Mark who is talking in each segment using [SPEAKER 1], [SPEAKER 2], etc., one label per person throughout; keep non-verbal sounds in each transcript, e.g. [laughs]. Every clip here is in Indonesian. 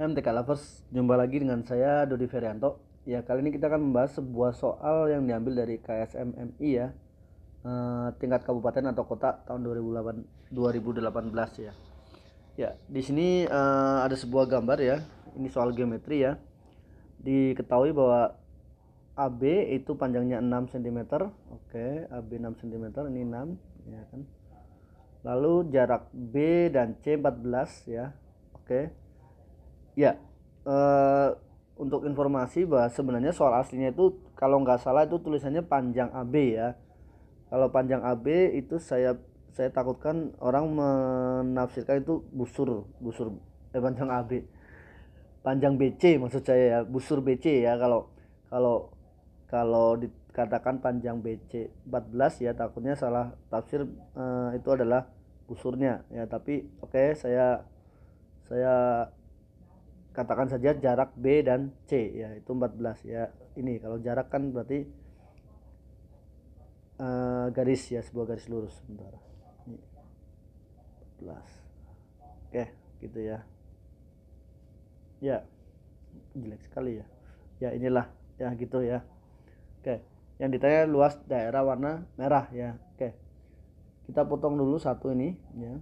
[SPEAKER 1] MTK Lovers, jumpa lagi dengan saya Dodi Ferianto. Ya, kali ini kita akan membahas sebuah soal yang diambil dari KSMMI ya. Eh, tingkat kabupaten atau kota tahun 2008, 2018 ya. Ya, di sini eh, ada sebuah gambar ya. Ini soal geometri ya. Diketahui bahwa AB itu panjangnya 6 cm. Oke, AB 6 cm, ini 6 ya kan. Lalu jarak B dan C 14 ya. Oke ya uh, untuk informasi bahwa sebenarnya soal aslinya itu kalau nggak salah itu tulisannya panjang AB ya kalau panjang AB itu saya saya takutkan orang menafsirkan itu busur busur eh panjang AB panjang BC maksud saya ya busur BC ya kalau kalau kalau dikatakan panjang BC 14 ya takutnya salah tafsir eh, itu adalah busurnya ya tapi oke okay, saya saya katakan saja jarak B dan C ya itu 14 ya ini kalau jarak kan berarti uh, garis ya sebuah garis lurus sebentar ini 14 oke gitu ya ya jelek sekali ya ya inilah ya gitu ya oke yang ditanya luas daerah warna merah ya oke kita potong dulu satu ini ya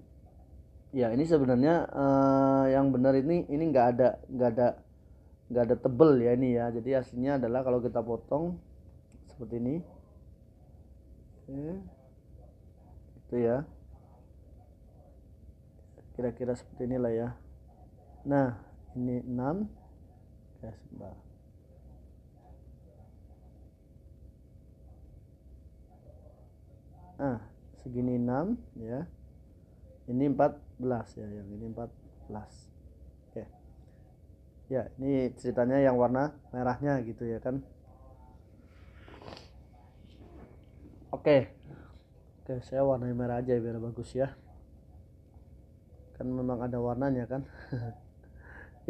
[SPEAKER 1] ya ini sebenarnya uh, yang benar ini ini nggak ada nggak ada nggak ada tebel ya ini ya jadi aslinya adalah kalau kita potong seperti ini Oke. itu ya kira-kira seperti inilah ya nah ini enam ya sebentar ah segini enam ya ini 14 ya yang ini 14 oke ya ini ceritanya yang warna merahnya gitu ya kan oke oke saya warna merah aja biar bagus ya kan memang ada warnanya kan [laughs]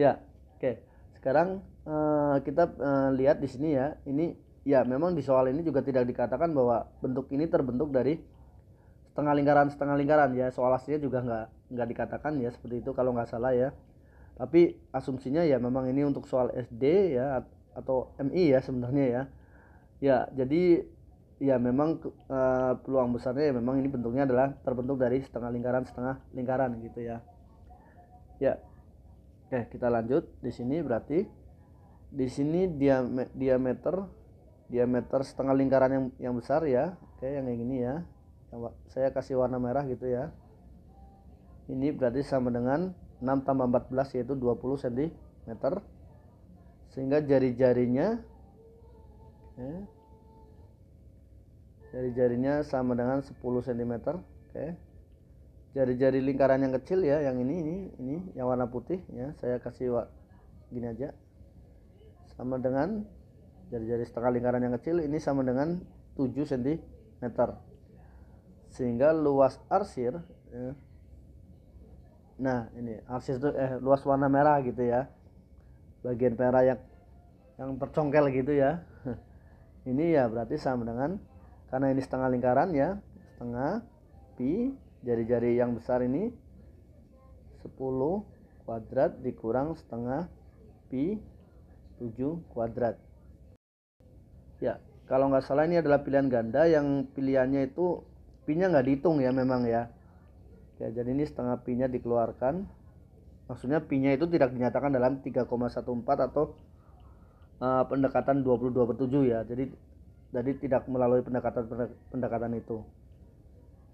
[SPEAKER 1] ya oke sekarang uh, kita uh, lihat di sini ya ini ya memang di soal ini juga tidak dikatakan bahwa bentuk ini terbentuk dari setengah lingkaran setengah lingkaran ya soal aslinya juga nggak nggak dikatakan ya seperti itu kalau nggak salah ya tapi asumsinya ya memang ini untuk soal SD ya atau MI ya sebenarnya ya ya jadi ya memang uh, peluang besarnya ya memang ini bentuknya adalah terbentuk dari setengah lingkaran setengah lingkaran gitu ya ya oke kita lanjut di sini berarti di sini diame diameter diameter setengah lingkaran yang yang besar ya oke yang ini ya saya kasih warna merah gitu ya ini berarti sama dengan 6 tambah 14 yaitu 20 cm sehingga jari-jarinya ya, jari-jarinya sama dengan 10 cm oke jari-jari lingkaran yang kecil ya yang ini ini ini yang warna putih ya saya kasih wa, gini aja sama dengan jari-jari setengah lingkaran yang kecil ini sama dengan 7 cm sehingga luas arsir ya. nah ini arsir itu eh, luas warna merah gitu ya bagian merah yang yang tercongkel gitu ya [laughs] ini ya berarti sama dengan karena ini setengah lingkaran ya setengah pi jari-jari yang besar ini 10 kuadrat dikurang setengah pi 7 kuadrat ya kalau nggak salah ini adalah pilihan ganda yang pilihannya itu pinya nggak dihitung ya memang ya ya jadi ini setengah pinya dikeluarkan maksudnya pinya itu tidak dinyatakan dalam 3,14 atau uh, pendekatan 22 per 7 ya jadi jadi tidak melalui pendekatan pendekatan itu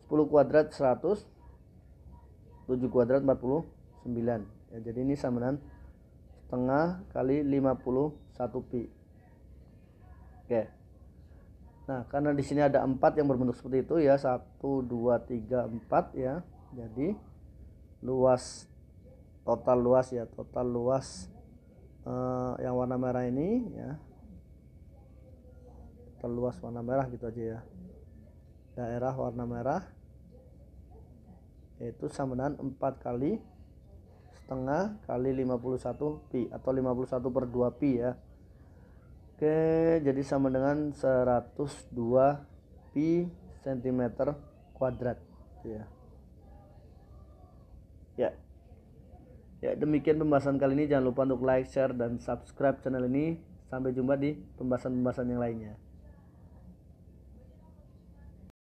[SPEAKER 1] 10 kuadrat 100 7 kuadrat 49 ya jadi ini sama dengan setengah kali 51 pi oke okay. Nah, karena di sini ada empat yang berbentuk seperti itu ya, satu, dua, tiga, empat ya. Jadi luas total luas ya, total luas uh, yang warna merah ini ya, total luas warna merah gitu aja ya. Daerah warna merah yaitu sama dengan 4 kali setengah kali 51 pi atau 51 per 2 pi ya Oke, jadi sama dengan 102 pi cm kuadrat ya. Ya. Ya, demikian pembahasan kali ini. Jangan lupa untuk like, share dan subscribe channel ini. Sampai jumpa di pembahasan-pembahasan yang lainnya.